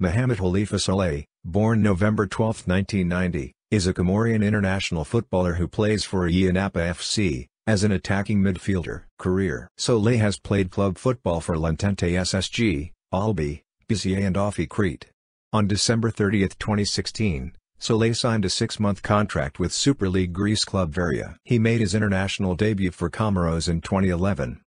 Mohamed Halifa Saleh, born November 12, 1990, is a Comorian international footballer who plays for Iyanapa FC, as an attacking midfielder. Career Saleh has played club football for Lentente SSG, Albi, BCA and Offi Crete. On December 30, 2016, Soleil signed a six-month contract with Super League Greece club Veria. He made his international debut for Comoros in 2011.